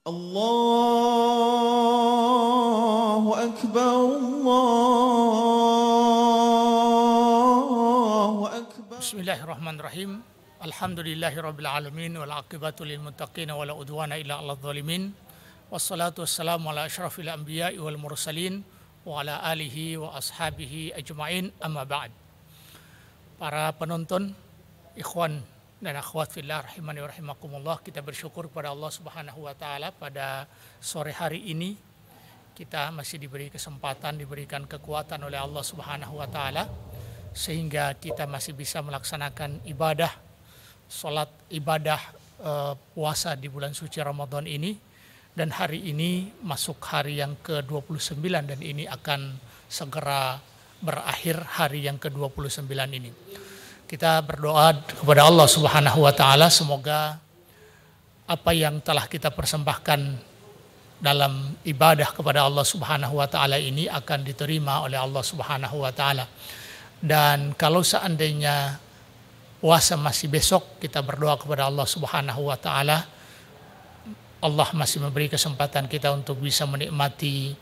الله أكبر الله أكبر بسم الله الرحمن الرحيم الحمد لله رب العالمين والعاقبة للمتقين ولا أدوان إلا على الظالمين والصلاة والسلام على أشرف الأنبياء والمرسلين وعلى آله وأصحابه أجمعين أما بعد Para penonton, ikhwan dan akhwat fillah rahimani wa rahimakumullah kita bersyukur kepada Allah Subhanahu wa taala pada sore hari ini kita masih diberi kesempatan diberikan kekuatan oleh Allah Subhanahu wa taala sehingga kita masih bisa melaksanakan ibadah salat ibadah eh, puasa di bulan suci Ramadan ini dan hari ini masuk hari yang ke-29 dan ini akan segera berakhir hari yang ke-29 ini. Kita berdoa kepada Allah Subhanahu wa taala semoga apa yang telah kita persembahkan dalam ibadah kepada Allah Subhanahu wa taala ini akan diterima oleh Allah Subhanahu wa taala. Dan kalau seandainya puasa masih besok kita berdoa kepada Allah Subhanahu wa taala Allah masih memberi kesempatan kita untuk bisa menikmati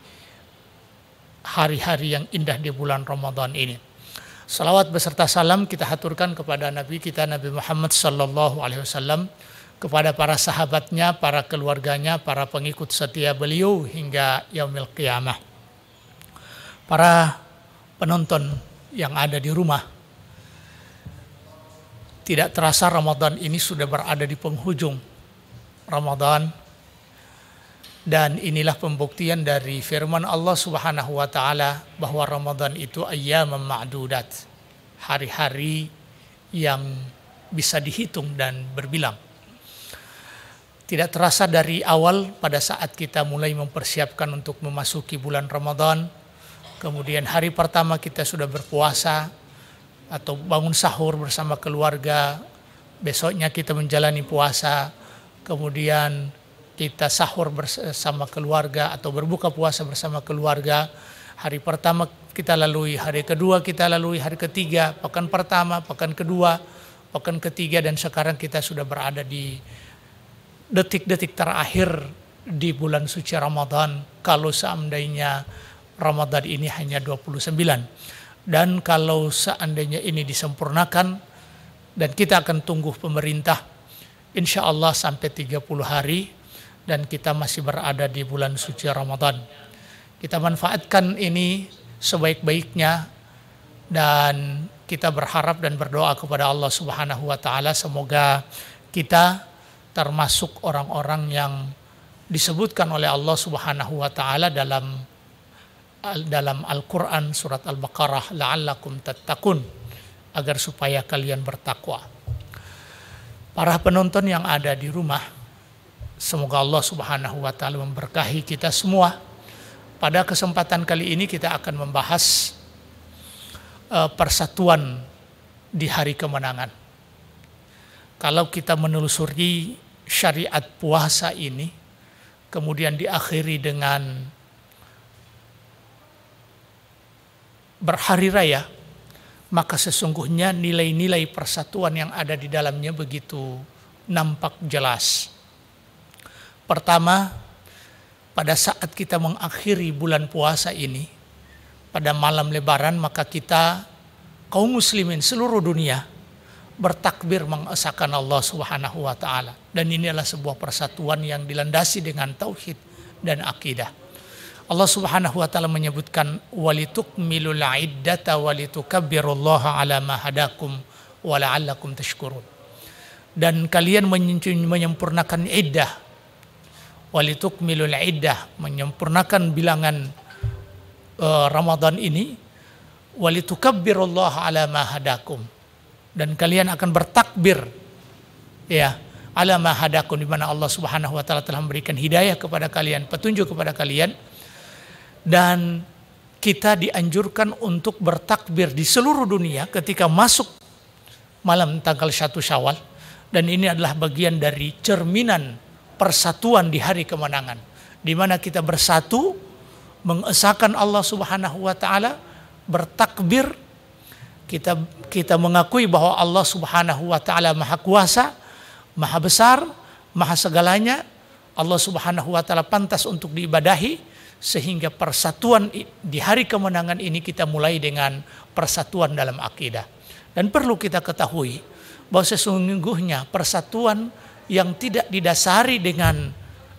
hari-hari yang indah di bulan Ramadan ini. Salawat beserta salam kita haturkan kepada Nabi kita Nabi Muhammad Sallallahu Alaihi Wasallam, kepada para sahabatnya, para keluarganya, para pengikut setia beliau hingga yaumil qiyamah. Para penonton yang ada di rumah, tidak terasa Ramadan ini sudah berada di penghujung Ramadan dan inilah pembuktian dari firman Allah Subhanahu wa taala bahwa Ramadan itu ayam ma'dudat. Hari-hari yang bisa dihitung dan berbilang. Tidak terasa dari awal pada saat kita mulai mempersiapkan untuk memasuki bulan Ramadan, kemudian hari pertama kita sudah berpuasa atau bangun sahur bersama keluarga, besoknya kita menjalani puasa, kemudian kita sahur bersama eh, keluarga atau berbuka puasa bersama keluarga. Hari pertama kita lalui, hari kedua kita lalui, hari ketiga, pekan pertama, pekan kedua, pekan ketiga dan sekarang kita sudah berada di detik-detik terakhir di bulan suci Ramadan kalau seandainya Ramadan ini hanya 29 dan kalau seandainya ini disempurnakan dan kita akan tunggu pemerintah insya Allah sampai 30 hari dan kita masih berada di bulan suci Ramadan. Kita manfaatkan ini sebaik-baiknya dan kita berharap dan berdoa kepada Allah Subhanahu wa taala semoga kita termasuk orang-orang yang disebutkan oleh Allah Subhanahu wa taala dalam dalam Al-Qur'an surat Al-Baqarah la'allakum tattaqun agar supaya kalian bertakwa. Para penonton yang ada di rumah Semoga Allah Subhanahu wa taala memberkahi kita semua. Pada kesempatan kali ini kita akan membahas eh, persatuan di hari kemenangan. Kalau kita menelusuri syariat puasa ini kemudian diakhiri dengan berhari raya, maka sesungguhnya nilai-nilai persatuan yang ada di dalamnya begitu nampak jelas. Pertama, pada saat kita mengakhiri bulan puasa ini, pada malam lebaran maka kita kaum muslimin seluruh dunia bertakbir mengesahkan Allah Subhanahu wa taala. Dan inilah sebuah persatuan yang dilandasi dengan tauhid dan akidah. Allah Subhanahu wa taala menyebutkan walitukmilul iddata walitukabbirullaha ala ma hadakum wa la'allakum tashkurun. Dan kalian menyempurnakan iddah Walituk milul iddah menyempurnakan bilangan uh, Ramadan ini walitukabbirullah ala ma hadakum dan kalian akan bertakbir ya ala ma hadakum di mana Allah Subhanahu wa taala telah memberikan hidayah kepada kalian, petunjuk kepada kalian dan kita dianjurkan untuk bertakbir di seluruh dunia ketika masuk malam tanggal 1 Syawal dan ini adalah bagian dari cerminan persatuan di hari kemenangan. Di mana kita bersatu, mengesahkan Allah Subhanahu wa taala, bertakbir, kita kita mengakui bahwa Allah Subhanahu wa taala Maha Kuasa, Maha Besar, Maha segalanya. Allah Subhanahu wa taala pantas untuk diibadahi sehingga persatuan di hari kemenangan ini kita mulai dengan persatuan dalam akidah. Dan perlu kita ketahui bahwa sesungguhnya persatuan yang tidak didasari dengan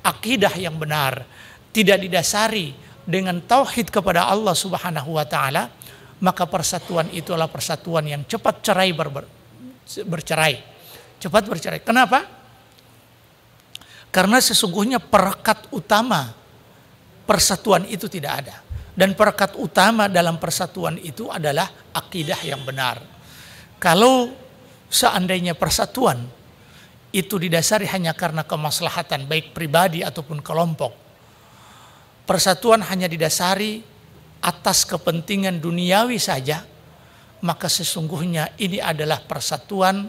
akidah yang benar, tidak didasari dengan tauhid kepada Allah Subhanahu wa taala, maka persatuan itulah persatuan yang cepat cerai ber, ber, bercerai. Cepat bercerai. Kenapa? Karena sesungguhnya perekat utama persatuan itu tidak ada. Dan perekat utama dalam persatuan itu adalah akidah yang benar. Kalau seandainya persatuan itu didasari hanya karena kemaslahatan baik pribadi ataupun kelompok. Persatuan hanya didasari atas kepentingan duniawi saja, maka sesungguhnya ini adalah persatuan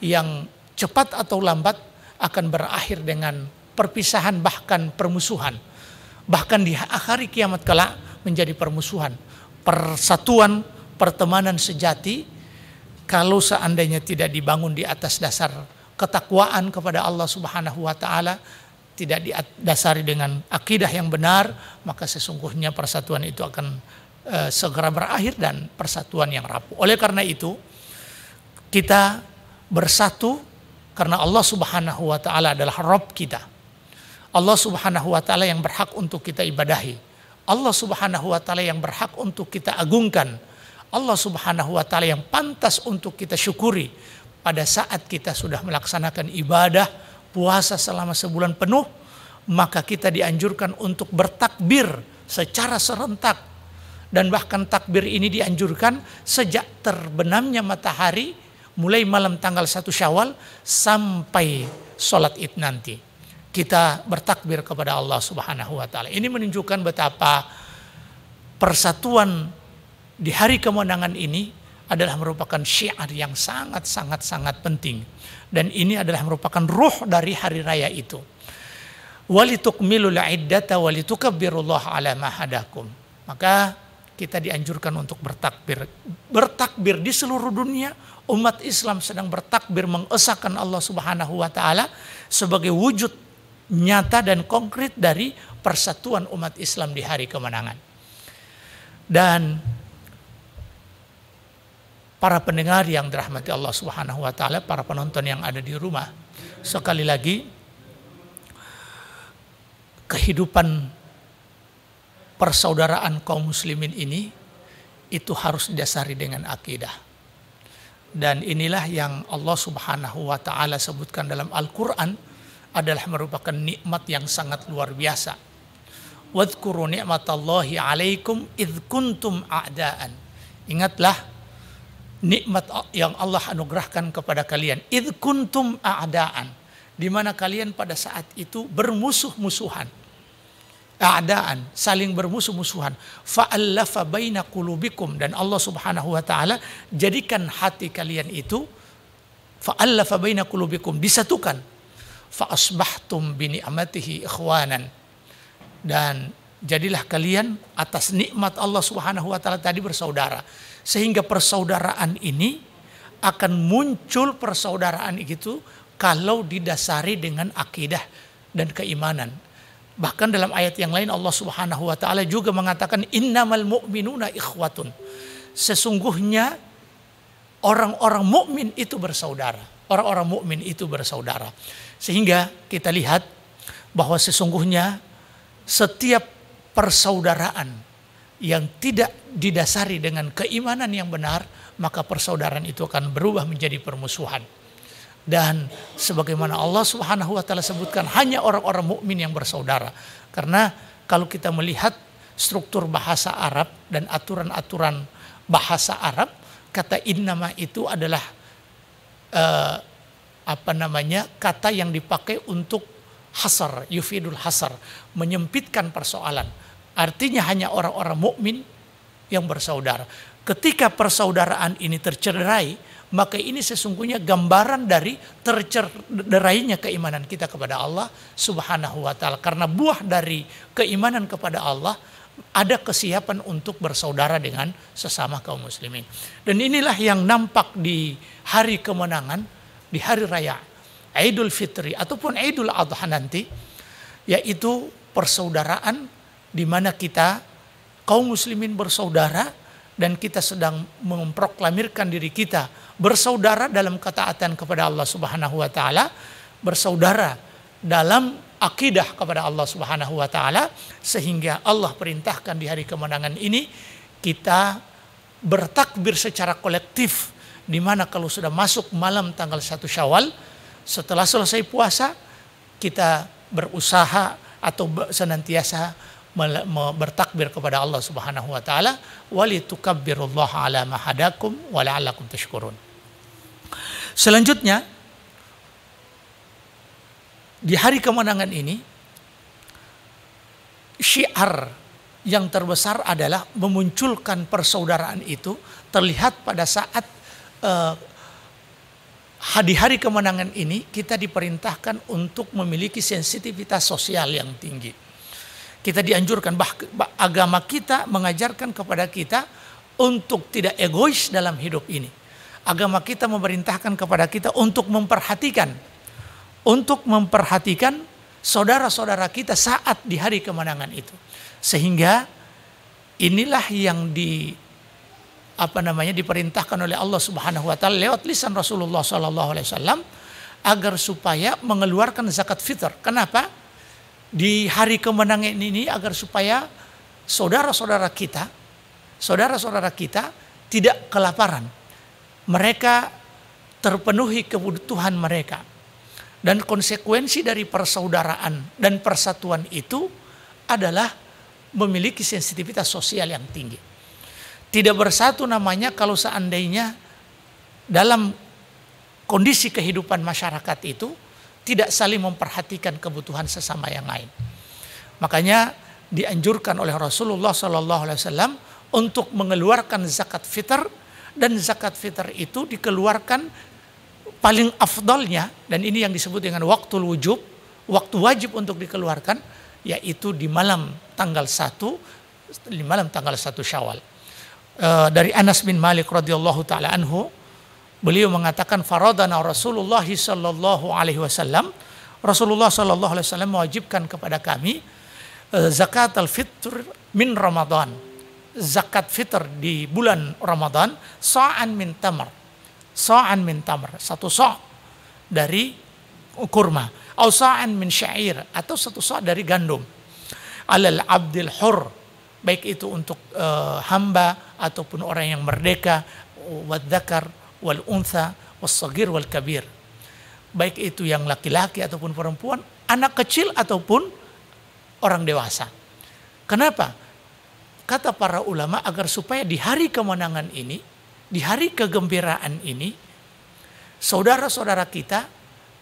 yang cepat atau lambat akan berakhir dengan perpisahan bahkan permusuhan. Bahkan di akhir kiamat kelak menjadi permusuhan. Persatuan pertemanan sejati kalau seandainya tidak dibangun di atas dasar ketakwaan kepada Allah Subhanahu wa taala tidak didasari dengan akidah yang benar, maka sesungguhnya persatuan itu akan e, segera berakhir dan persatuan yang rapuh. Oleh karena itu, kita bersatu karena Allah Subhanahu wa taala adalah Rabb kita. Allah Subhanahu wa taala yang berhak untuk kita ibadahi. Allah Subhanahu wa taala yang berhak untuk kita agungkan. Allah Subhanahu wa taala yang pantas untuk kita syukuri pada saat kita sudah melaksanakan ibadah puasa selama sebulan penuh, maka kita dianjurkan untuk bertakbir secara serentak. Dan bahkan takbir ini dianjurkan sejak terbenamnya matahari mulai malam tanggal 1 Syawal sampai sholat id nanti. Kita bertakbir kepada Allah Subhanahu wa taala. Ini menunjukkan betapa persatuan di hari kemenangan ini adalah merupakan syiar yang sangat-sangat-sangat penting. Dan ini adalah merupakan ruh dari hari raya itu. Walitukmilul Maka kita dianjurkan untuk bertakbir. Bertakbir di seluruh dunia, umat Islam sedang bertakbir mengesahkan Allah Subhanahu wa taala sebagai wujud nyata dan konkret dari persatuan umat Islam di hari kemenangan. Dan para pendengar yang dirahmati Allah Subhanahu wa taala, para penonton yang ada di rumah. Sekali lagi kehidupan persaudaraan kaum muslimin ini itu harus didasari dengan akidah. Dan inilah yang Allah Subhanahu wa taala sebutkan dalam Al-Qur'an adalah merupakan nikmat yang sangat luar biasa. Wadhkuru ni'matallahi 'alaikum id kuntum a'daan. Ingatlah nikmat yang Allah anugerahkan kepada kalian. Id kuntum a'daan. Di mana kalian pada saat itu bermusuh-musuhan. A'daan, saling bermusuh-musuhan. Fa'allafa baina kulubikum. dan Allah Subhanahu wa taala jadikan hati kalian itu fa'allafa baina kulubikum. disatukan. Fa'asbahtum bini amatihi ikhwanan. Dan Jadilah kalian atas nikmat Allah Subhanahu wa taala tadi bersaudara. Sehingga persaudaraan ini akan muncul persaudaraan itu kalau didasari dengan akidah dan keimanan. Bahkan dalam ayat yang lain Allah Subhanahu wa taala juga mengatakan innamal mu'minuna ikhwatun. Sesungguhnya orang-orang mukmin itu bersaudara. Orang-orang mukmin itu bersaudara. Sehingga kita lihat bahwa sesungguhnya setiap persaudaraan yang tidak didasari dengan keimanan yang benar, maka persaudaraan itu akan berubah menjadi permusuhan. Dan sebagaimana Allah Subhanahu wa taala sebutkan hanya orang-orang mukmin yang bersaudara. Karena kalau kita melihat struktur bahasa Arab dan aturan-aturan bahasa Arab, kata innama itu adalah eh, apa namanya? kata yang dipakai untuk hasar, yufidul hasar, menyempitkan persoalan Artinya hanya orang-orang mukmin yang bersaudara. Ketika persaudaraan ini tercerai, maka ini sesungguhnya gambaran dari tercerainya keimanan kita kepada Allah Subhanahu wa taala. Karena buah dari keimanan kepada Allah ada kesiapan untuk bersaudara dengan sesama kaum muslimin. Dan inilah yang nampak di hari kemenangan, di hari raya Idul Fitri ataupun Idul Adha nanti, yaitu persaudaraan di mana kita kaum muslimin bersaudara dan kita sedang memproklamirkan diri kita bersaudara dalam ketaatan kepada Allah Subhanahu wa taala, bersaudara dalam akidah kepada Allah Subhanahu wa taala sehingga Allah perintahkan di hari kemenangan ini kita bertakbir secara kolektif di mana kalau sudah masuk malam tanggal 1 Syawal setelah selesai puasa kita berusaha atau senantiasa bertakbir kepada Allah Subhanahu wa taala walitukabbirullah ala mahadakum, hadakum wa tashkurun. Selanjutnya di hari kemenangan ini syiar yang terbesar adalah memunculkan persaudaraan itu terlihat pada saat eh, di hari kemenangan ini kita diperintahkan untuk memiliki sensitivitas sosial yang tinggi kita dianjurkan bah, agama kita mengajarkan kepada kita untuk tidak egois dalam hidup ini. Agama kita memerintahkan kepada kita untuk memperhatikan untuk memperhatikan saudara-saudara kita saat di hari kemenangan itu. Sehingga inilah yang di apa namanya diperintahkan oleh Allah Subhanahu wa taala lewat lisan Rasulullah sallallahu alaihi wasallam agar supaya mengeluarkan zakat fitr. Kenapa? di hari kemenangan ini agar supaya saudara-saudara kita, saudara-saudara kita tidak kelaparan. Mereka terpenuhi kebutuhan mereka. Dan konsekuensi dari persaudaraan dan persatuan itu adalah memiliki sensitivitas sosial yang tinggi. Tidak bersatu namanya kalau seandainya dalam kondisi kehidupan masyarakat itu tidak saling memperhatikan kebutuhan sesama yang lain. Makanya dianjurkan oleh Rasulullah Shallallahu Alaihi Wasallam untuk mengeluarkan zakat fitr dan zakat fitr itu dikeluarkan paling afdolnya dan ini yang disebut dengan waktu wujub, waktu wajib untuk dikeluarkan yaitu di malam tanggal 1 di malam tanggal 1 Syawal. Eh, dari Anas bin Malik radhiyallahu taala anhu Beliau mengatakan faradana Rasulullah sallallahu alaihi wasallam. Rasulullah sallallahu alaihi wasallam mewajibkan kepada kami eh, zakat al-fitr min Ramadan. Zakat fitr di bulan Ramadan sa'an min tamar. Sa'an min tamar, satu sa' dari kurma. atau sa'an min syair atau satu sa' dari gandum. Alal abdil hur baik itu untuk uh, hamba ataupun orang yang merdeka wadzakar wal untha wassagir wal kabir. Baik itu yang laki-laki ataupun perempuan, anak kecil ataupun orang dewasa. Kenapa? Kata para ulama agar supaya di hari kemenangan ini, di hari kegembiraan ini, saudara-saudara kita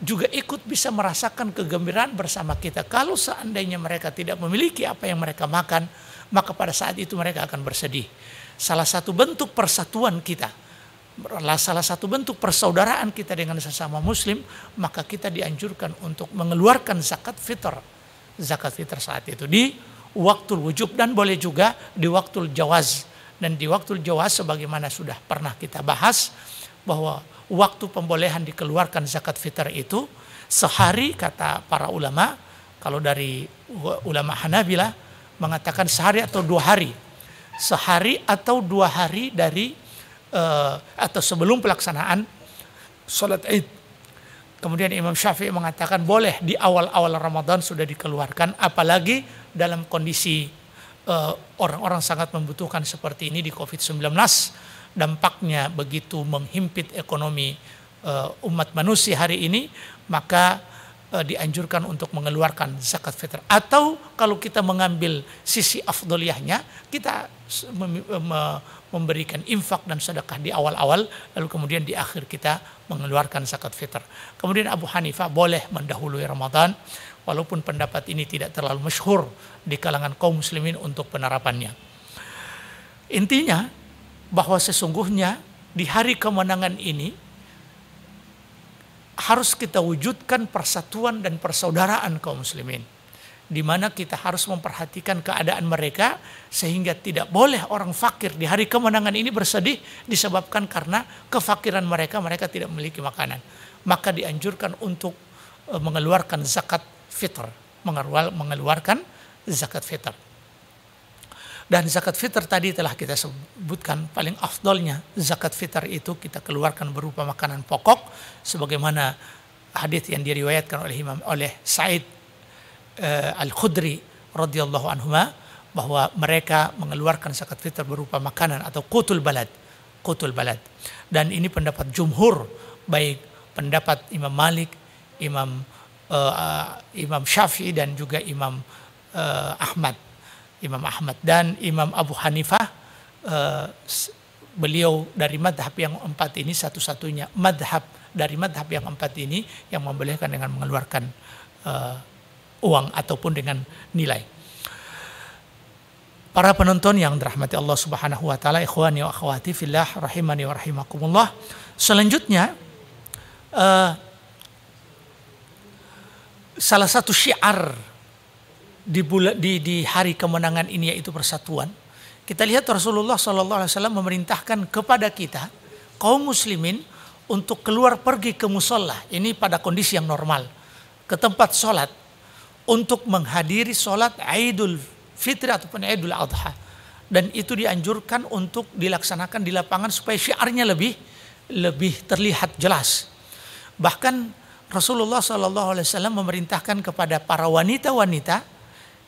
juga ikut bisa merasakan kegembiraan bersama kita. Kalau seandainya mereka tidak memiliki apa yang mereka makan, maka pada saat itu mereka akan bersedih. Salah satu bentuk persatuan kita salah satu bentuk persaudaraan kita dengan sesama muslim, maka kita dianjurkan untuk mengeluarkan zakat fitr. Zakat fitr saat itu di waktu wujub dan boleh juga di waktu jawaz. Dan di waktu jawaz sebagaimana sudah pernah kita bahas bahwa waktu pembolehan dikeluarkan zakat fitr itu sehari kata para ulama kalau dari ulama Hanabila mengatakan sehari atau dua hari sehari atau dua hari dari Eh, atau sebelum pelaksanaan sholat id. Kemudian Imam Syafi'i mengatakan boleh di awal-awal Ramadan sudah dikeluarkan, apalagi dalam kondisi eh, orang-orang uh, sangat membutuhkan seperti ini di COVID-19. Dampaknya begitu menghimpit ekonomi uh, umat manusia hari ini, maka e, dianjurkan untuk mengeluarkan zakat fitrah. Atau kalau kita mengambil sisi afdoliahnya, kita mem, eh, me, memberikan infak dan sedekah di awal-awal, lalu kemudian di akhir kita mengeluarkan zakat fitrah. Kemudian Abu Hanifah boleh mendahului Ramadan, walaupun pendapat ini tidak terlalu masyhur di kalangan kaum muslimin untuk penerapannya. Intinya bahwa sesungguhnya di hari kemenangan ini harus kita wujudkan persatuan dan persaudaraan kaum muslimin. Di mana kita harus memperhatikan keadaan mereka sehingga tidak boleh orang fakir di hari kemenangan ini bersedih disebabkan karena kefakiran mereka, mereka tidak memiliki makanan. Maka dianjurkan untuk eh, mengeluarkan zakat fitr, mengeluarkan zakat fitr. Dan zakat fitr tadi telah kita sebutkan paling afdolnya zakat fitr itu kita keluarkan berupa makanan pokok sebagaimana hadis yang diriwayatkan oleh Imam oleh Said uh, Al-Khudri radhiyallahu anhu bahwa mereka mengeluarkan zakat fitr berupa makanan atau kutul balad, kutul balad. Dan ini pendapat jumhur baik pendapat Imam Malik, Imam uh, uh, Imam Syafi'i dan juga Imam uh, Ahmad Imam Ahmad dan Imam Abu Hanifah eh, beliau dari madhab yang empat ini satu-satunya madhab dari madhab yang empat ini yang membolehkan dengan mengeluarkan eh, uang ataupun dengan nilai. Para penonton yang dirahmati Allah Subhanahu wa taala, ikhwani wa akhwati fillah rahimani wa rahimakumullah. Selanjutnya uh, salah satu syiar di, bulan, di, di hari kemenangan ini yaitu persatuan. Kita lihat Rasulullah SAW memerintahkan kepada kita kaum muslimin untuk keluar pergi ke musola. Ini pada kondisi yang normal ke tempat sholat untuk menghadiri sholat Idul Fitri ataupun Idul Adha dan itu dianjurkan untuk dilaksanakan di lapangan supaya syiarnya lebih lebih terlihat jelas. Bahkan Rasulullah saw memerintahkan kepada para wanita-wanita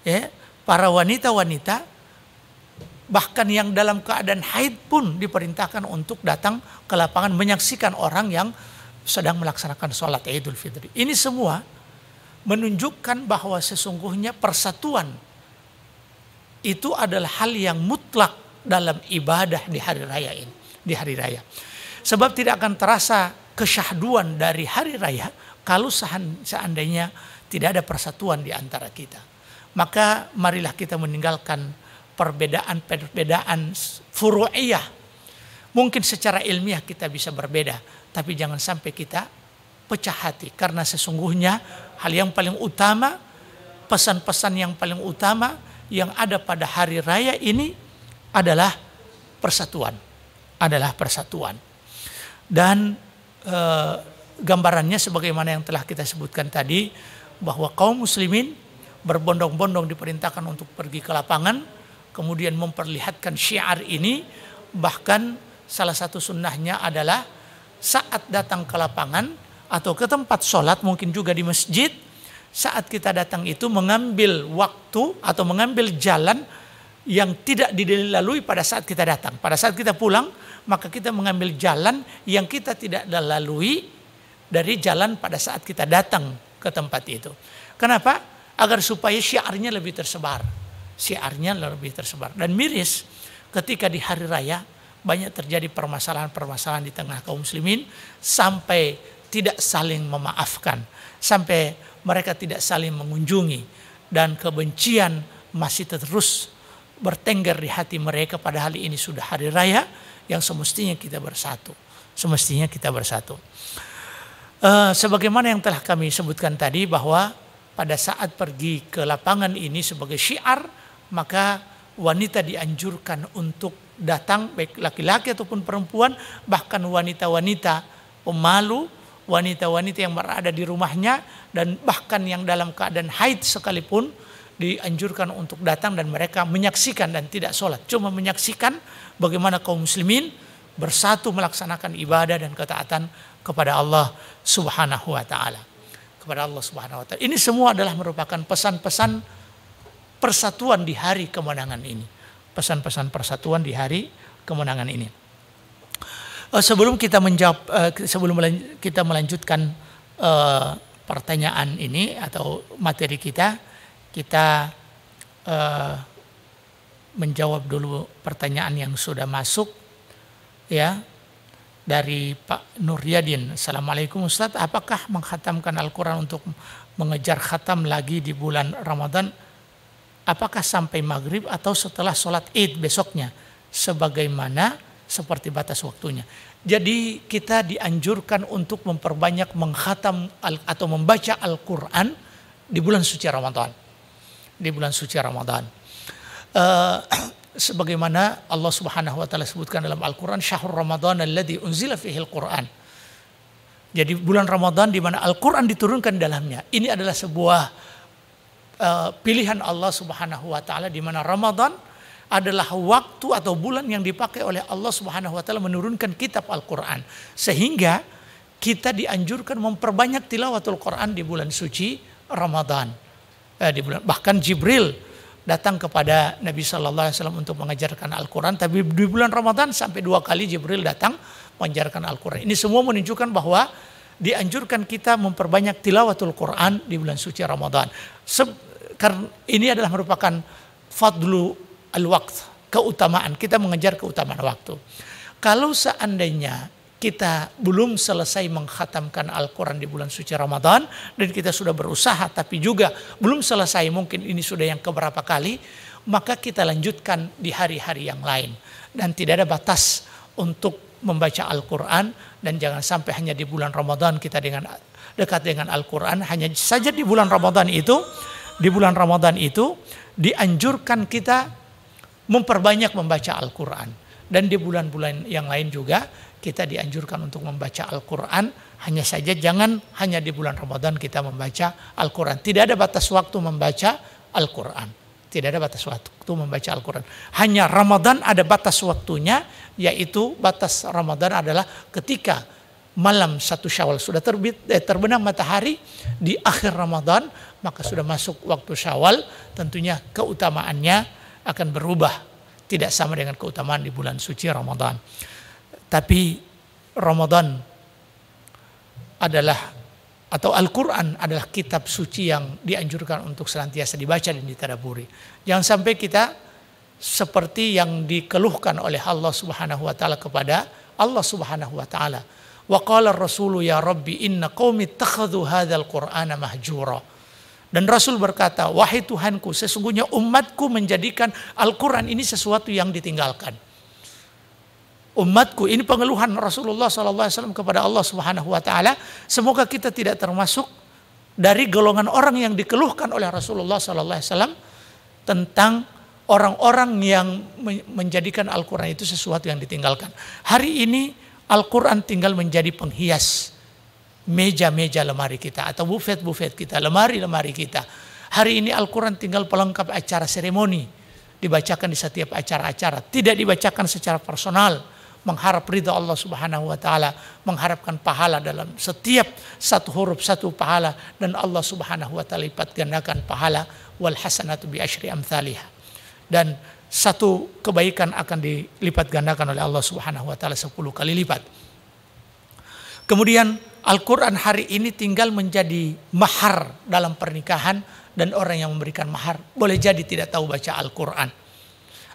ya, para wanita-wanita bahkan yang dalam keadaan haid pun diperintahkan untuk datang ke lapangan menyaksikan orang yang sedang melaksanakan sholat Idul Fitri. Ini semua menunjukkan bahwa sesungguhnya persatuan itu adalah hal yang mutlak dalam ibadah di hari raya ini, di hari raya. Sebab tidak akan terasa kesyahduan dari hari raya kalau seandainya tidak ada persatuan di antara kita. Maka marilah kita meninggalkan perbedaan-perbedaan furu'iyah. Mungkin secara ilmiah kita bisa berbeda, tapi jangan sampai kita pecah hati. Karena sesungguhnya hal yang paling utama, pesan-pesan yang paling utama yang ada pada hari raya ini adalah persatuan. Adalah persatuan. Dan e, gambarannya sebagaimana yang telah kita sebutkan tadi, bahwa kaum muslimin berbondong-bondong diperintahkan untuk pergi ke lapangan, kemudian memperlihatkan syiar ini, bahkan salah satu sunnahnya adalah saat datang ke lapangan atau ke tempat sholat, mungkin juga di masjid, saat kita datang itu mengambil waktu atau mengambil jalan yang tidak dilalui pada saat kita datang. Pada saat kita pulang, maka kita mengambil jalan yang kita tidak lalui dari jalan pada saat kita datang ke tempat itu. Kenapa? agar supaya syiarnya lebih tersebar. Syiarnya lebih tersebar. Dan miris ketika di hari raya banyak terjadi permasalahan-permasalahan di tengah kaum muslimin sampai tidak saling memaafkan, sampai mereka tidak saling mengunjungi dan kebencian masih terus bertengger di hati mereka pada hari ini sudah hari raya yang semestinya kita bersatu. Semestinya kita bersatu. Uh, sebagaimana yang telah kami sebutkan tadi bahwa pada saat pergi ke lapangan ini sebagai syiar, maka wanita dianjurkan untuk datang baik laki-laki ataupun perempuan, bahkan wanita-wanita pemalu, wanita-wanita yang berada di rumahnya dan bahkan yang dalam keadaan haid sekalipun dianjurkan untuk datang dan mereka menyaksikan dan tidak sholat. Cuma menyaksikan bagaimana kaum muslimin bersatu melaksanakan ibadah dan ketaatan kepada Allah subhanahu wa ta'ala kepada Allah Subhanahu wa taala. Ini semua adalah merupakan pesan-pesan persatuan di hari kemenangan ini. Pesan-pesan persatuan di hari kemenangan ini. Eh, sebelum kita menjawab eh, sebelum kita melanjutkan eh, pertanyaan ini atau materi kita, kita menjawab dulu pertanyaan yang sudah masuk ya dari Pak Nur Yadin. Assalamualaikum Ustaz, apakah menghatamkan Al-Quran untuk mengejar khatam lagi di bulan Ramadan? Apakah sampai maghrib atau setelah sholat id besoknya? Sebagaimana seperti batas waktunya. Jadi kita dianjurkan untuk memperbanyak menghatam atau membaca Al-Quran di bulan suci Ramadan. Di bulan suci Ramadan. Eh, sebagaimana Allah Subhanahu wa taala sebutkan dalam Al-Qur'an syahrul ramadan alladzi unzila fihi al-Qur'an. Jadi bulan Ramadan di mana Al-Qur'an diturunkan dalamnya. Ini adalah sebuah uh, pilihan Allah Subhanahu wa taala di mana Ramadan adalah waktu atau bulan yang dipakai oleh Allah Subhanahu wa taala menurunkan kitab Al-Qur'an. Sehingga kita dianjurkan memperbanyak tilawatul Quran di bulan suci Ramadan. Eh, di bulan bahkan Jibril datang kepada Nabi Shallallahu Alaihi Wasallam untuk mengajarkan Al-Quran. Tapi di bulan Ramadan sampai dua kali Jibril datang mengajarkan Al-Quran. Ini semua menunjukkan bahwa dianjurkan kita memperbanyak tilawatul Quran di bulan suci Ramadan. karena ini adalah merupakan fadlu al-waqt, keutamaan. Kita mengejar keutamaan waktu. Kalau seandainya kita belum selesai menghatamkan Al-Quran di bulan suci Ramadan dan kita sudah berusaha tapi juga belum selesai mungkin ini sudah yang keberapa kali maka kita lanjutkan di hari-hari yang lain dan tidak ada batas untuk membaca Al-Quran dan jangan sampai hanya di bulan Ramadan kita dengan dekat dengan Al-Quran hanya saja di bulan Ramadan itu di bulan Ramadan itu dianjurkan kita memperbanyak membaca Al-Quran dan di bulan-bulan yang lain juga kita dianjurkan untuk membaca Al-Quran. Hanya saja jangan hanya di bulan Ramadan kita membaca Al-Quran. Tidak ada batas waktu membaca Al-Quran. Tidak ada batas waktu membaca Al-Quran. Hanya Ramadan ada batas waktunya, yaitu batas Ramadan adalah ketika malam satu syawal sudah terbit, eh, terbenam matahari di akhir Ramadan, maka sudah masuk waktu syawal, tentunya keutamaannya akan berubah. Tidak sama dengan keutamaan di bulan suci Ramadan. Tapi Ramadan adalah atau Al-Quran adalah kitab suci yang dianjurkan untuk senantiasa dibaca dan ditadaburi. Jangan sampai kita seperti yang dikeluhkan oleh Allah Subhanahu wa taala kepada Allah Subhanahu wa taala. Wa qala Rasulu ya Rabbi inna qaumi takhadhu hadzal Qur'ana mahjura. Dan Rasul berkata, wahai Tuhanku, sesungguhnya umatku menjadikan Al-Quran ini sesuatu yang ditinggalkan umatku. Ini pengeluhan Rasulullah SAW kepada Allah Subhanahu Wa Taala. Semoga kita tidak termasuk dari golongan orang yang dikeluhkan oleh Rasulullah SAW tentang orang-orang yang menjadikan Al-Quran itu sesuatu yang ditinggalkan. Hari ini Al-Quran tinggal menjadi penghias meja-meja lemari kita atau bufet-bufet kita, lemari-lemari kita. Hari ini Al-Quran tinggal pelengkap acara seremoni, dibacakan di setiap acara-acara, tidak dibacakan secara personal mengharap ridha Allah Subhanahu wa taala, mengharapkan pahala dalam setiap satu huruf satu pahala dan Allah Subhanahu wa taala lipat gandakan pahala wal hasanatu bi asyri amsalih. Dan satu kebaikan akan dilipat gandakan oleh Allah Subhanahu wa taala 10 kali lipat. Kemudian Al-Qur'an hari ini tinggal menjadi mahar dalam pernikahan dan orang yang memberikan mahar boleh jadi tidak tahu baca Al-Qur'an.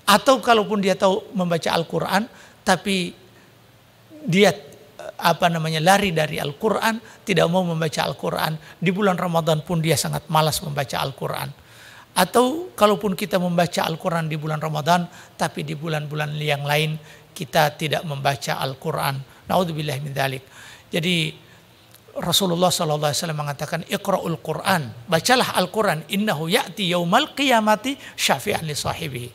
Atau kalaupun dia tahu membaca Al-Qur'an tapi dia apa namanya lari dari Al-Qur'an, tidak mau membaca Al-Qur'an. Di bulan Ramadan pun dia sangat malas membaca Al-Qur'an. Atau kalaupun kita membaca Al-Qur'an di bulan Ramadan, tapi di bulan-bulan yang lain kita tidak membaca Al-Qur'an. Nauzubillah min dzalik. Jadi Rasulullah sallallahu alaihi wasallam mengatakan Iqra'ul Qur'an, bacalah Al-Qur'an, innahu ya'ti yaumal qiyamati syafi'an li sahibihi.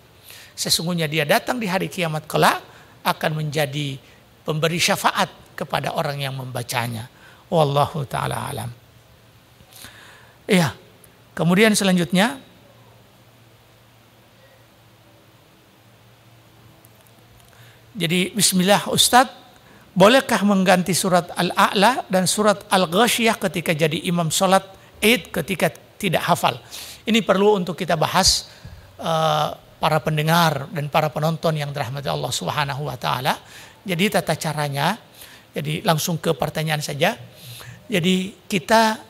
Sesungguhnya dia datang di hari kiamat kelak akan menjadi pemberi syafaat kepada orang yang membacanya. Wallahu taala alam. Iya. Kemudian selanjutnya Jadi bismillah Ustadz, bolehkah mengganti surat Al-A'la dan surat Al-Ghasyiyah ketika jadi imam sholat Id ketika tidak hafal? Ini perlu untuk kita bahas eh, para pendengar dan para penonton yang dirahmati Allah Subhanahu wa taala. Jadi tata caranya jadi langsung ke pertanyaan saja. Jadi kita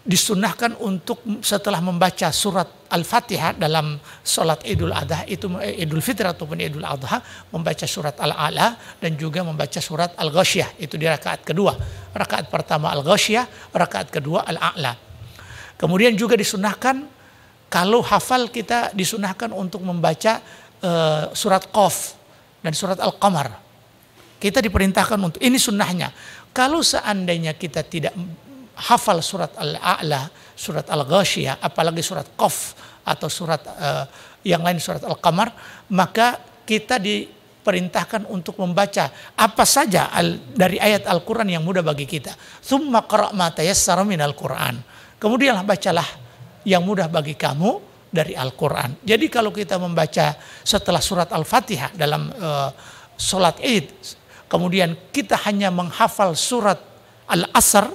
disunahkan untuk setelah membaca surat Al-Fatihah dalam sholat Idul Adha itu Idul Fitri ataupun Idul Adha membaca surat Al-A'la dan juga membaca surat Al-Ghasyiyah itu di rakaat kedua. Rakaat pertama Al-Ghasyiyah, rakaat kedua Al-A'la. Kemudian juga disunahkan kalau hafal kita disunahkan untuk membaca e, surat Qaf dan surat Al-Qamar. Kita diperintahkan untuk ini sunnahnya. Kalau seandainya kita tidak hafal surat Al-A'la, surat al ghashiyah apalagi surat Qaf atau surat e, yang lain surat Al-Qamar, maka kita diperintahkan untuk membaca apa saja al, dari ayat Al-Quran yang mudah bagi kita. Thumma qara' ma tayassara minal Quran. Kemudianlah bacalah yang mudah bagi kamu dari Al-Quran. Jadi kalau kita membaca setelah surat Al-Fatihah dalam uh, sholat id, kemudian kita hanya menghafal surat Al-Asr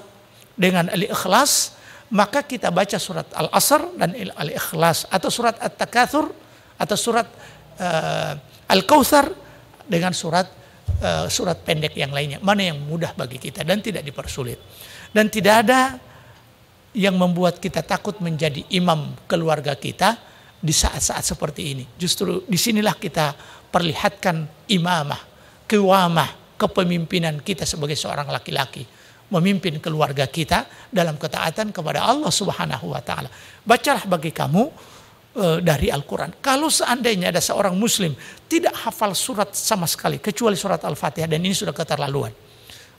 dengan Al-Ikhlas, maka kita baca surat Al-Asr dan Al-Ikhlas atau surat At-Takathur atau surat uh, Al-Kautsar dengan surat uh, surat pendek yang lainnya. Mana yang mudah bagi kita dan tidak dipersulit. Dan tidak ada yang membuat kita takut menjadi imam keluarga kita di saat-saat seperti ini. Justru disinilah kita perlihatkan imamah, kewamah kepemimpinan kita sebagai seorang laki-laki. Memimpin keluarga kita dalam ketaatan kepada Allah subhanahu wa ta'ala. Bacalah bagi kamu eh, dari Al-Quran. Kalau seandainya ada seorang Muslim tidak hafal surat sama sekali, kecuali surat Al-Fatihah, dan ini sudah keterlaluan.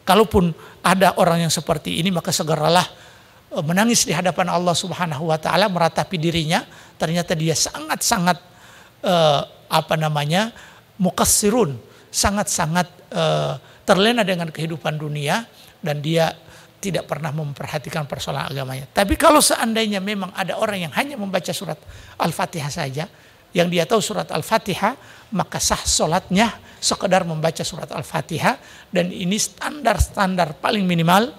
Kalaupun ada orang yang seperti ini, maka segeralah Eh, menangis di hadapan Allah Subhanahu wa taala meratapi dirinya ternyata dia sangat-sangat eh, apa namanya mukassirun sangat-sangat eh, terlena dengan kehidupan dunia dan dia tidak pernah memperhatikan persoalan agamanya. Tapi kalau seandainya memang ada orang yang hanya membaca surat Al-Fatihah saja, yang dia tahu surat Al-Fatihah, maka sah solatnya sekedar membaca surat Al-Fatihah. Dan ini standar-standar paling minimal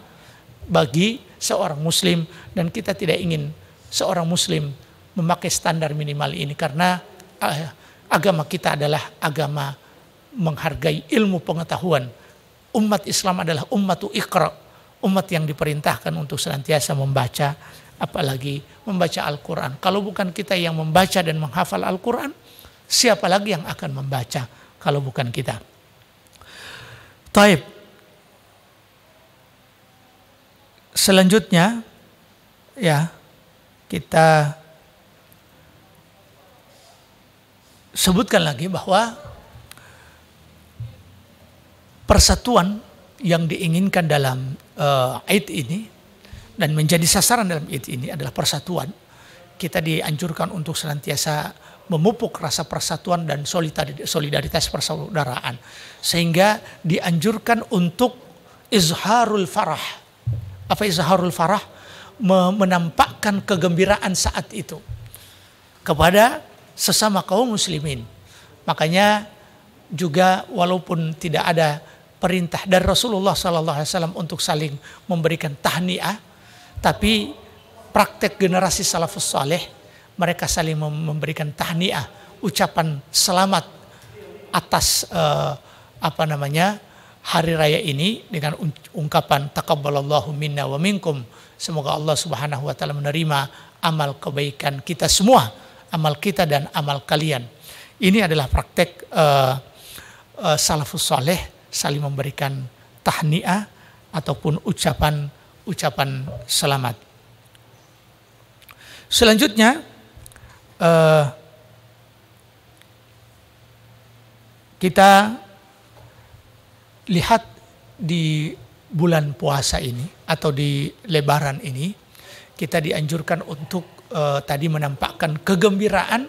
bagi seorang muslim dan kita tidak ingin seorang muslim memakai standar minimal ini karena eh, agama kita adalah agama menghargai ilmu pengetahuan. Umat Islam adalah umat iqra, umat yang diperintahkan untuk senantiasa membaca apalagi membaca Al-Qur'an. Kalau bukan kita yang membaca dan menghafal Al-Qur'an, siapa lagi yang akan membaca kalau bukan kita? Taib, selanjutnya ya kita sebutkan lagi bahwa persatuan yang diinginkan dalam uh, ini dan menjadi sasaran dalam Eid ini adalah persatuan. Kita dianjurkan untuk senantiasa memupuk rasa persatuan dan solidaritas persaudaraan. Sehingga dianjurkan untuk izharul farah apa izharul farah menampakkan kegembiraan saat itu kepada sesama kaum muslimin. Makanya juga walaupun tidak ada perintah dari Rasulullah Sallallahu Alaihi Wasallam untuk saling memberikan tahniah, tapi praktek generasi salafus saleh mereka saling memberikan tahniah, ucapan selamat atas eh, apa namanya hari raya ini dengan ungkapan takabbalallahu minna wa minkum. Semoga Allah Subhanahu wa taala menerima amal kebaikan kita semua, amal kita dan amal kalian. Ini adalah praktek uh, uh, salafus saleh saling memberikan tahniah ataupun ucapan ucapan selamat. Selanjutnya uh, kita lihat di bulan puasa ini atau di lebaran ini kita dianjurkan untuk uh, tadi menampakkan kegembiraan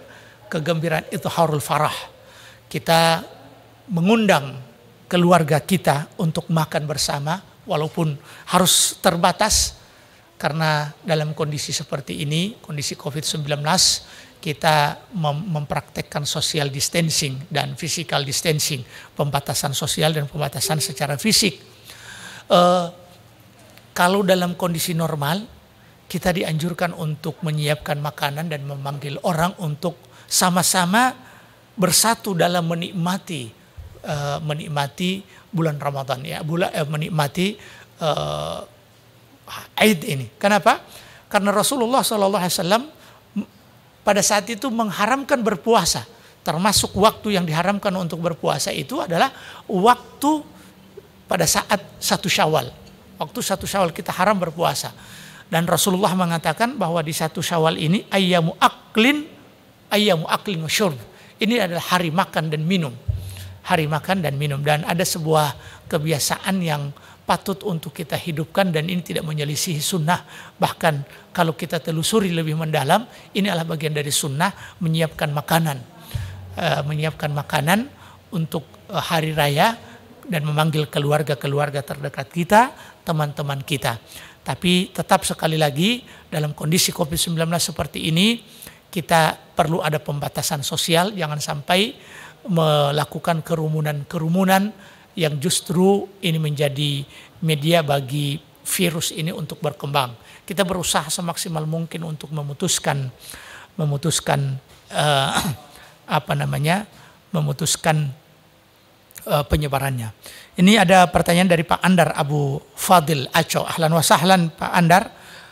kegembiraan itu harul farah kita mengundang keluarga kita untuk makan bersama walaupun harus terbatas karena dalam kondisi seperti ini kondisi Covid-19 kita mem mempraktekkan social distancing dan physical distancing, pembatasan sosial dan pembatasan secara fisik. E, kalau dalam kondisi normal, kita dianjurkan untuk menyiapkan makanan dan memanggil orang untuk sama-sama bersatu dalam menikmati e, menikmati bulan Ramadan ya, bulan eh, menikmati e, eh, Aid ini. Kenapa? Karena Rasulullah SAW pada saat itu mengharamkan berpuasa. Termasuk waktu yang diharamkan untuk berpuasa itu adalah waktu pada saat satu syawal. Waktu satu syawal kita haram berpuasa. Dan Rasulullah mengatakan bahwa di satu syawal ini ayamu aklin, ayamu aklin syurb. Ini adalah hari makan dan minum. Hari makan dan minum. Dan ada sebuah kebiasaan yang patut untuk kita hidupkan dan ini tidak menyelisihi sunnah. Bahkan kalau kita telusuri lebih mendalam, ini adalah bagian dari sunnah menyiapkan makanan. E, menyiapkan makanan untuk e, hari raya dan memanggil keluarga-keluarga terdekat kita, teman-teman kita. Tapi tetap sekali lagi dalam kondisi COVID-19 seperti ini, kita perlu ada pembatasan sosial, jangan sampai melakukan kerumunan-kerumunan yang justru ini menjadi media bagi virus ini untuk berkembang. Kita berusaha semaksimal mungkin untuk memutuskan memutuskan uh, apa namanya? memutuskan uh, penyebarannya. Ini ada pertanyaan dari Pak Andar Abu Fadil Aco. Ahlan wa sahlan Pak Andar.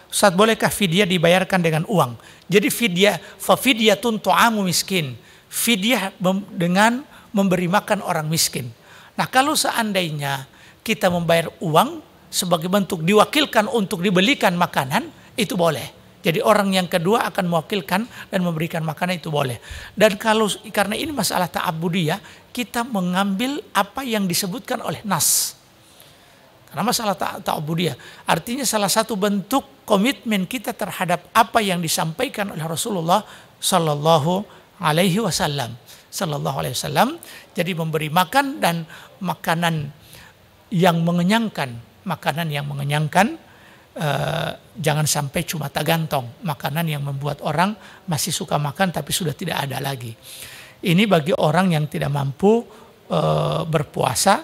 Saat bolehkah fidya dibayarkan dengan uang? Jadi fidya fidyah, fafidyatun tu'amu miskin. Fidya dengan memberi makan orang miskin. Nah kalau seandainya kita membayar uang sebagai bentuk diwakilkan untuk dibelikan makanan, itu boleh. Jadi orang yang kedua akan mewakilkan dan memberikan makanan itu boleh. Dan kalau karena ini masalah ya, kita mengambil apa yang disebutkan oleh nas. Karena masalah ya, artinya salah satu bentuk komitmen kita terhadap apa yang disampaikan oleh Rasulullah Shallallahu alaihi wasallam. Sallallahu Alaihi Wasallam. Jadi memberi makan dan makanan yang mengenyangkan, makanan yang mengenyangkan, eh, jangan sampai cuma gantong makanan yang membuat orang masih suka makan tapi sudah tidak ada lagi. Ini bagi orang yang tidak mampu eh, berpuasa,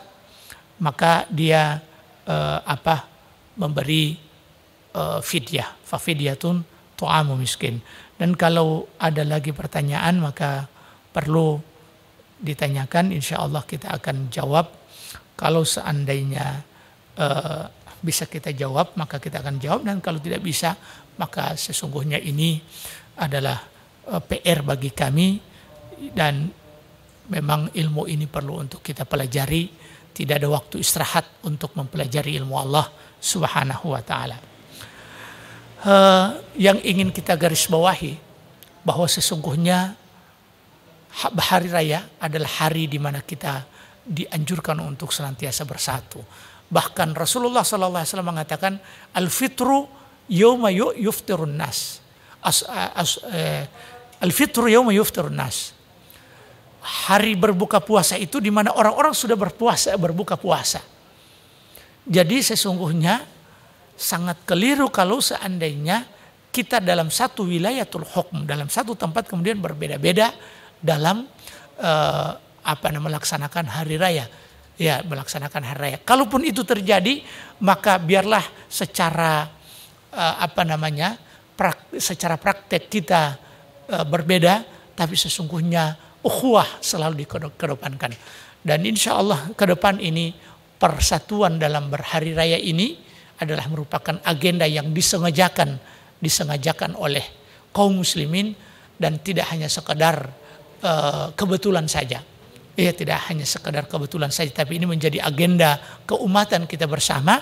maka dia eh, apa memberi eh, fidyah, fafidyatun tu'amu miskin. Dan kalau ada lagi pertanyaan maka perlu ditanyakan insya Allah kita akan jawab kalau seandainya e, bisa kita jawab maka kita akan jawab dan kalau tidak bisa maka sesungguhnya ini adalah e, eh, PR bagi kami dan memang ilmu ini perlu untuk kita pelajari tidak ada waktu istirahat untuk mempelajari ilmu Allah Subhanahu wa taala. Eh, yang ingin kita garis bawahi bahwa sesungguhnya hari raya adalah hari di mana kita dianjurkan untuk senantiasa bersatu. Bahkan Rasulullah SAW mengatakan al fitru yoma yuftirun nas. As, as, eh, al fitru yoma yuftirun nas. Hari berbuka puasa itu di mana orang-orang sudah berpuasa berbuka puasa. Jadi sesungguhnya sangat keliru kalau seandainya kita dalam satu wilayah hukum dalam satu tempat kemudian berbeda-beda dalam uh, apa namanya melaksanakan hari raya. Ya, melaksanakan hari raya. Kalaupun itu terjadi, maka biarlah secara uh, apa namanya? Prak, secara praktek kita uh, berbeda, tapi sesungguhnya ukhuwah selalu dikedepankan. Dan insya Allah ke depan ini persatuan dalam berhari raya ini adalah merupakan agenda yang disengajakan, disengajakan oleh kaum muslimin dan tidak hanya sekedar Eh, kebetulan saja. Ya tidak hanya sekedar kebetulan saja tapi ini menjadi agenda keumatan kita bersama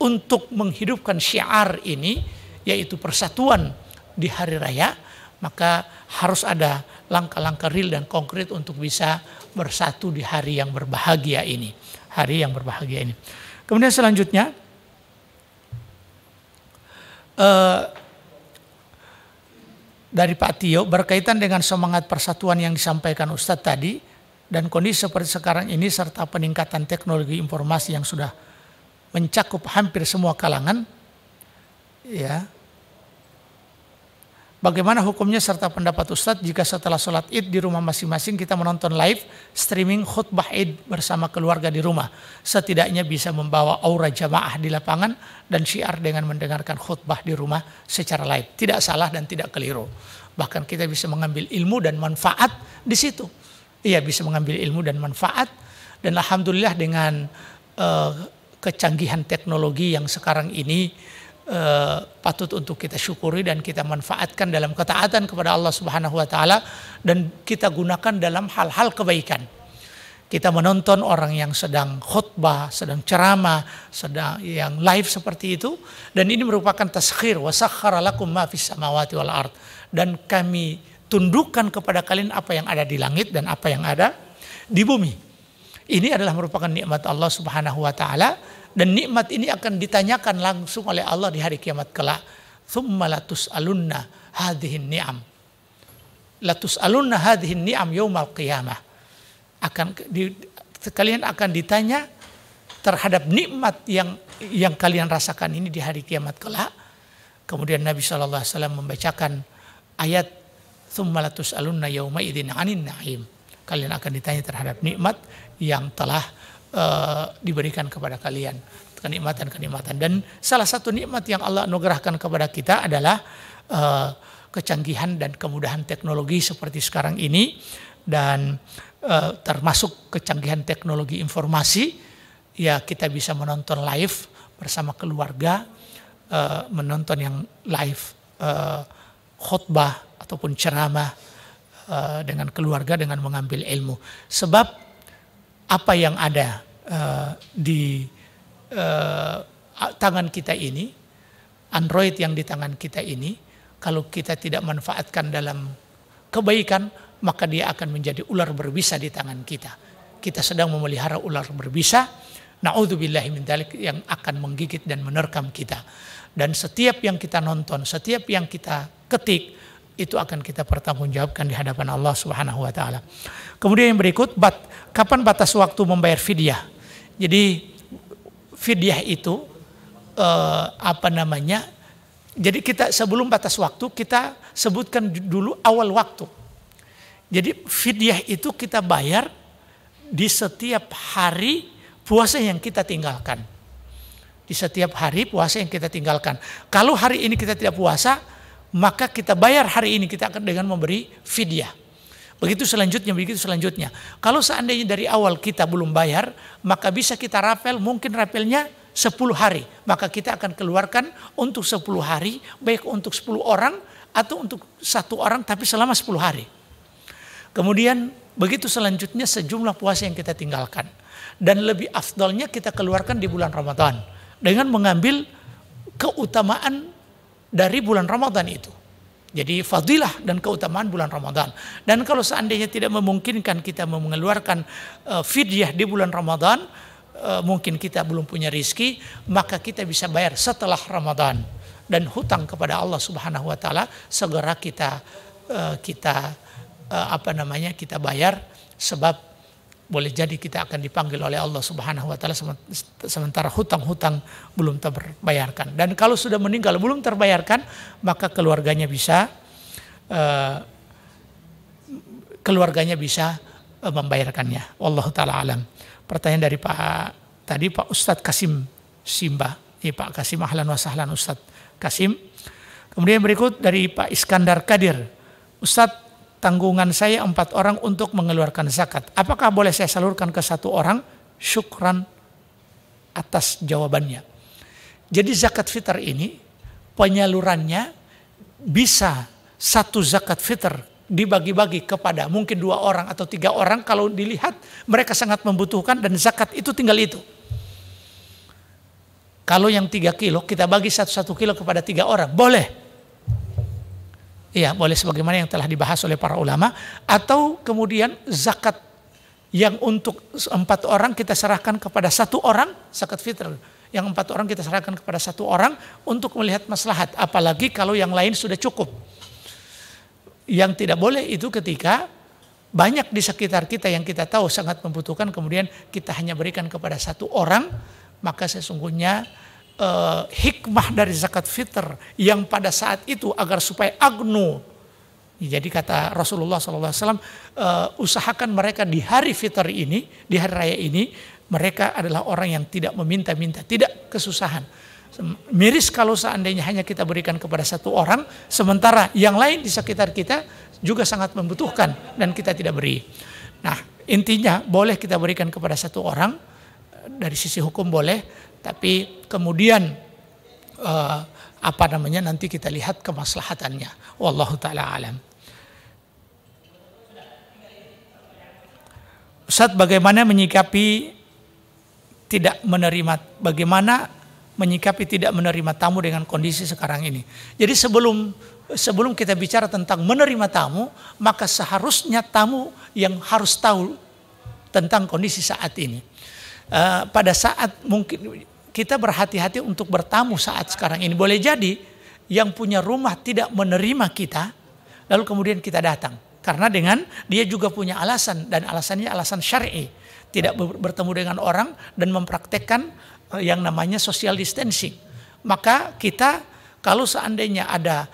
untuk menghidupkan syiar ini yaitu persatuan di hari raya maka harus ada langkah-langkah real dan konkret untuk bisa bersatu di hari yang berbahagia ini. Hari yang berbahagia ini. Kemudian selanjutnya eh, dari Pak Tio berkaitan dengan semangat persatuan yang disampaikan Ustadz tadi dan kondisi seperti sekarang ini serta peningkatan teknologi informasi yang sudah mencakup hampir semua kalangan ya Bagaimana hukumnya serta pendapat Ustadz jika setelah sholat id di rumah masing-masing kita menonton live streaming khutbah id bersama keluarga di rumah. Setidaknya bisa membawa aura jamaah di lapangan dan syiar dengan mendengarkan khutbah di rumah secara live. Tidak salah dan tidak keliru. Bahkan kita bisa mengambil ilmu dan manfaat di situ. Iya bisa mengambil ilmu dan manfaat. Dan Alhamdulillah dengan uh, kecanggihan teknologi yang sekarang ini Eh, patut untuk kita syukuri dan kita manfaatkan dalam ketaatan kepada Allah Subhanahu wa taala dan kita gunakan dalam hal-hal kebaikan. Kita menonton orang yang sedang khutbah, sedang ceramah, sedang yang live seperti itu dan ini merupakan taskhir wa lakum ma fis samawati wal ard dan kami tundukkan kepada kalian apa yang ada di langit dan apa yang ada di bumi. Ini adalah merupakan nikmat Allah Subhanahu wa taala dan nikmat ini akan ditanyakan langsung oleh Allah di hari kiamat kelak. Thumma latus alunna hadihin ni'am. Latus alunna hadihin ni'am yaumal qiyamah. Akan di, kalian akan ditanya terhadap nikmat yang yang kalian rasakan ini di hari kiamat kelak. Kemudian Nabi SAW membacakan ayat Thumma latus alunna yauma anin na'im. Kalian akan ditanya terhadap nikmat yang telah Eh, diberikan kepada kalian kenikmatan-kenikmatan dan salah satu nikmat yang Allah anugerahkan kepada kita adalah uh, kecanggihan dan kemudahan teknologi seperti sekarang ini dan uh, termasuk kecanggihan teknologi informasi ya kita bisa menonton live bersama keluarga uh, menonton yang live uh, khutbah ataupun ceramah uh, dengan keluarga dengan mengambil ilmu sebab apa yang ada uh, di uh, tangan kita ini, Android yang di tangan kita ini, kalau kita tidak manfaatkan dalam kebaikan, maka dia akan menjadi ular berbisa di tangan kita. Kita sedang memelihara ular berbisa, na'udzubillahi yang akan menggigit dan menerkam kita. Dan setiap yang kita nonton, setiap yang kita ketik, itu akan kita pertanggungjawabkan di hadapan Allah Subhanahu wa taala. Kemudian yang berikut, bat, kapan batas waktu membayar fidyah? Jadi fidyah itu eh, apa namanya? Jadi kita sebelum batas waktu kita sebutkan dulu awal waktu. Jadi fidyah itu kita bayar di setiap hari puasa yang kita tinggalkan. Di setiap hari puasa yang kita tinggalkan. Kalau hari ini kita tidak puasa, maka kita bayar hari ini kita akan dengan memberi fidyah. Begitu selanjutnya, begitu selanjutnya. Kalau seandainya dari awal kita belum bayar, maka bisa kita rapel, mungkin rapelnya 10 hari. Maka kita akan keluarkan untuk 10 hari, baik untuk 10 orang atau untuk satu orang tapi selama 10 hari. Kemudian begitu selanjutnya sejumlah puasa yang kita tinggalkan. Dan lebih afdolnya kita keluarkan di bulan Ramadan. Dengan mengambil keutamaan dari bulan Ramadan itu. Jadi fadilah dan keutamaan bulan Ramadan. Dan kalau seandainya tidak memungkinkan kita mengeluarkan eh, fidyah di bulan Ramadan, eh, mungkin kita belum punya rizki, maka kita bisa bayar setelah Ramadan. Dan hutang kepada Allah Subhanahu Wa Taala segera kita eh, kita apa namanya kita bayar sebab boleh jadi kita akan dipanggil oleh Allah Subhanahu wa taala sementara hutang-hutang belum terbayarkan. Dan kalau sudah meninggal belum terbayarkan, maka keluarganya bisa eh, keluarganya bisa eh, membayarkannya. Allah taala alam. Pertanyaan dari Pak tadi Pak Ustadz Kasim Simba. Ya Pak Kasim ahlan wa sahlan Ustadz Kasim. Kemudian berikut dari Pak Iskandar Kadir. Ustadz tanggungan saya empat orang untuk mengeluarkan zakat. Apakah boleh saya salurkan ke satu orang? Syukran atas jawabannya. Jadi zakat fitr ini penyalurannya bisa satu zakat fitr dibagi-bagi kepada mungkin dua orang atau tiga orang kalau dilihat mereka sangat membutuhkan dan zakat itu tinggal itu. Kalau yang tiga kilo kita bagi satu-satu kilo kepada tiga orang boleh Iya, boleh sebagaimana yang telah dibahas oleh para ulama atau kemudian zakat yang untuk empat orang kita serahkan kepada satu orang zakat fitrah. Yang empat orang kita serahkan kepada satu orang untuk melihat maslahat, apalagi kalau yang lain sudah cukup. Yang tidak boleh itu ketika banyak di sekitar kita yang kita tahu sangat membutuhkan kemudian kita hanya berikan kepada satu orang, maka sesungguhnya uh, hikmah dari zakat fitr yang pada saat itu agar supaya agnu. Jadi kata Rasulullah SAW, uh, eh, usahakan mereka di hari fitr ini, di hari raya ini, mereka adalah orang yang tidak meminta-minta, tidak kesusahan. Miris kalau seandainya hanya kita berikan kepada satu orang, sementara yang lain di sekitar kita juga sangat membutuhkan dan kita tidak beri. Nah, intinya boleh kita berikan kepada satu orang, eh, dari sisi hukum boleh, tapi kemudian uh, apa namanya nanti kita lihat kemaslahatannya. Wallahu taala alam. Ustaz bagaimana menyikapi tidak menerima bagaimana menyikapi tidak menerima tamu dengan kondisi sekarang ini. Jadi sebelum sebelum kita bicara tentang menerima tamu, maka seharusnya tamu yang harus tahu tentang kondisi saat ini. Uh, pada saat mungkin kita berhati-hati untuk bertamu saat sekarang ini. Boleh jadi yang punya rumah tidak menerima kita, lalu kemudian kita datang. Karena dengan dia juga punya alasan dan alasannya alasan syar'i. Tidak bertemu dengan orang dan mempraktekkan eh, yang namanya social distancing. Maka kita kalau seandainya ada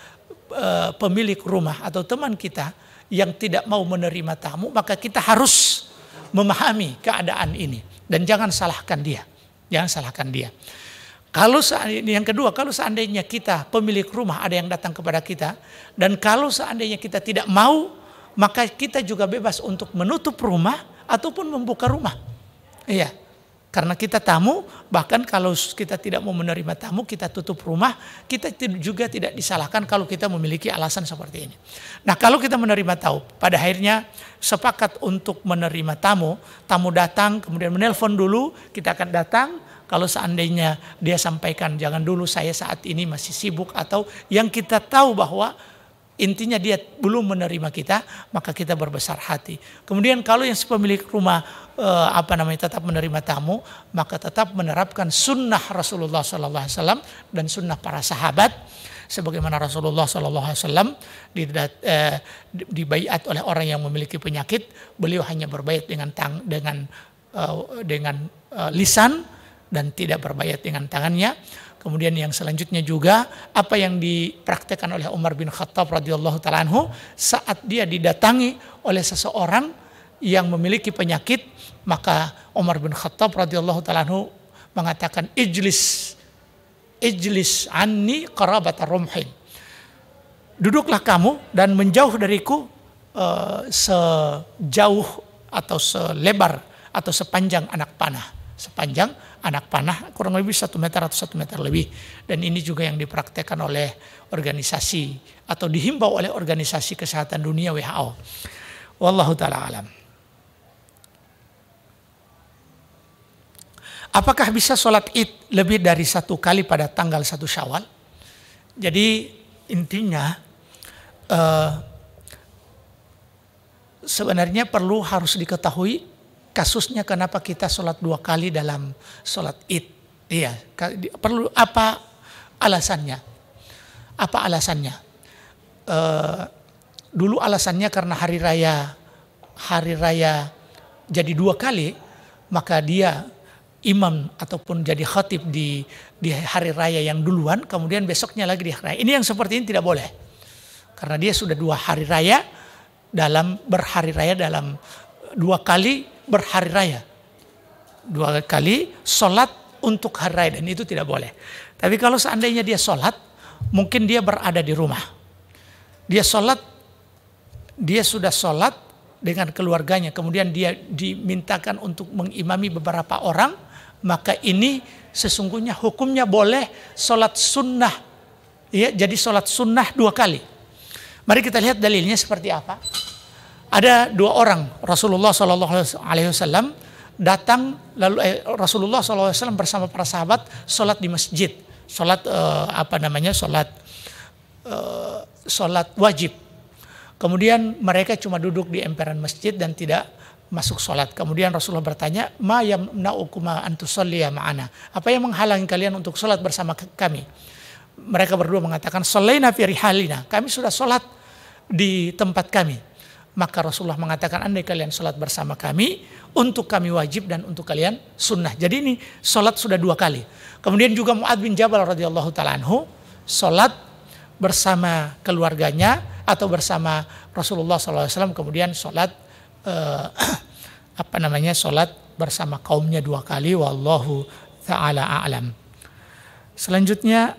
e, pemilik rumah atau teman kita yang tidak mau menerima tamu, maka kita harus memahami keadaan ini dan jangan salahkan dia. Jangan ya, salahkan dia. Kalau yang kedua, kalau seandainya kita pemilik rumah ada yang datang kepada kita dan kalau seandainya kita tidak mau, maka kita juga bebas untuk menutup rumah ataupun membuka rumah. Iya. Karena kita tamu, bahkan kalau kita tidak mau menerima tamu, kita tutup rumah, kita juga tidak disalahkan kalau kita memiliki alasan seperti ini. Nah kalau kita menerima tamu, pada akhirnya sepakat untuk menerima tamu, tamu datang, kemudian menelpon dulu, kita akan datang, kalau seandainya dia sampaikan, jangan dulu saya saat ini masih sibuk, atau yang kita tahu bahwa intinya dia belum menerima kita, maka kita berbesar hati. Kemudian kalau yang pemilik rumah eh, apa namanya tetap menerima tamu, maka tetap menerapkan sunnah Rasulullah Sallallahu Alaihi Wasallam dan sunnah para sahabat, sebagaimana Rasulullah Sallallahu Alaihi Wasallam eh, dibayat oleh orang yang memiliki penyakit, beliau hanya berbayat dengan tang dengan eh, dengan lisan dan tidak berbayat dengan tangannya. Kemudian yang selanjutnya juga apa yang dipraktekkan oleh Umar bin Khattab radhiyallahu taala anhu saat dia didatangi oleh seseorang yang memiliki penyakit maka Umar bin Khattab radhiyallahu taala anhu mengatakan ijlis ijlis anni karabat rumhin duduklah kamu dan menjauh dariku uh, sejauh atau selebar atau sepanjang anak panah sepanjang anak panah kurang lebih satu meter atau satu meter lebih. Dan ini juga yang dipraktekkan oleh organisasi atau dihimbau oleh organisasi kesehatan dunia WHO. Wallahu ta'ala alam. Apakah bisa sholat id lebih dari satu kali pada tanggal satu syawal? Jadi intinya uh, sebenarnya perlu harus diketahui kasusnya kenapa kita sholat dua kali dalam sholat id. Iya, perlu apa alasannya? Apa alasannya? E, dulu alasannya karena hari raya, hari raya jadi dua kali, maka dia imam ataupun jadi khatib di di hari raya yang duluan, kemudian besoknya lagi di hari raya. Ini yang seperti ini tidak boleh. Karena dia sudah dua hari raya dalam berhari raya dalam dua kali berhari raya. Dua kali sholat untuk hari raya dan itu tidak boleh. Tapi kalau seandainya dia sholat, mungkin dia berada di rumah. Dia sholat, dia sudah sholat dengan keluarganya. Kemudian dia dimintakan untuk mengimami beberapa orang. Maka ini sesungguhnya hukumnya boleh sholat sunnah. Ya, jadi sholat sunnah dua kali. Mari kita lihat dalilnya seperti apa. Ada dua orang Rasulullah Shallallahu Alaihi Wasallam datang lalu eh, Rasulullah SAW bersama para sahabat sholat di masjid, sholat eh, apa namanya sholat eh, sholat wajib. Kemudian mereka cuma duduk di emperan masjid dan tidak masuk sholat. Kemudian Rasulullah bertanya, ma yamna'ukuma antusolliya ma'ana. Apa yang menghalangi kalian untuk sholat bersama kami? Mereka berdua mengatakan, solaina fi rihalina. Kami sudah sholat di tempat kami. Maka Rasulullah mengatakan andai kalian sholat bersama kami, untuk kami wajib dan untuk kalian sunnah. Jadi ini sholat sudah dua kali. Kemudian juga Mu'ad bin Jabal radhiyallahu taala anhu sholat bersama keluarganya atau bersama Rasulullah SAW kemudian sholat eh, apa namanya sholat bersama kaumnya dua kali wallahu taala alam. Selanjutnya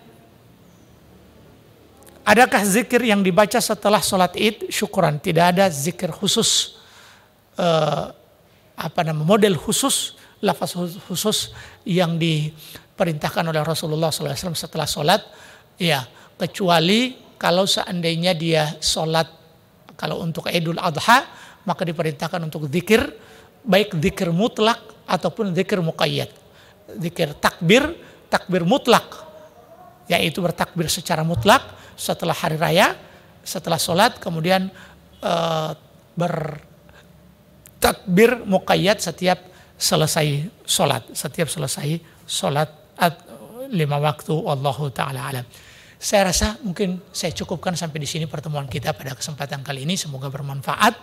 Adakah zikir yang dibaca setelah sholat id? Syukuran, tidak ada zikir khusus. Eh, apa nama model khusus, lafaz khusus yang diperintahkan oleh Rasulullah SAW setelah sholat. Ya, kecuali kalau seandainya dia sholat, kalau untuk idul adha, maka diperintahkan untuk zikir, baik zikir mutlak ataupun zikir muqayyad. Zikir takbir, takbir mutlak yaitu bertakbir secara mutlak setelah hari raya, setelah sholat, kemudian e, bertakbir mukayat setiap selesai sholat, setiap selesai sholat at, lima waktu Allah Ta'ala alam. Saya rasa mungkin saya cukupkan sampai di sini pertemuan kita pada kesempatan kali ini. Semoga bermanfaat.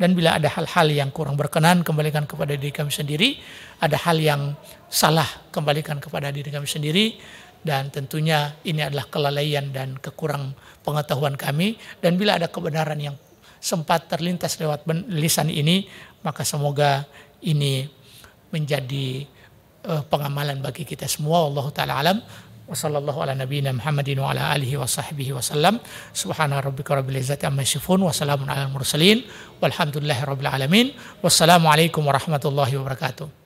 Dan bila ada hal-hal yang kurang berkenan, kembalikan kepada diri kami sendiri. Ada hal yang salah, kembalikan kepada diri kami sendiri dan tentunya ini adalah kelalaian dan kekurang pengetahuan kami dan bila ada kebenaran yang sempat terlintas lewat lisan ini maka semoga ini menjadi uh, pengamalan bagi kita semua Allah taala alam wasallallahu ala nabiyina Muhammadin wa ala alihi wa sahbihi wa sallam subhana rabbika rabbil izzati amma yasifun wa salamun alal mursalin walhamdulillahi rabbil alamin wassalamu alaikum warahmatullahi wabarakatuh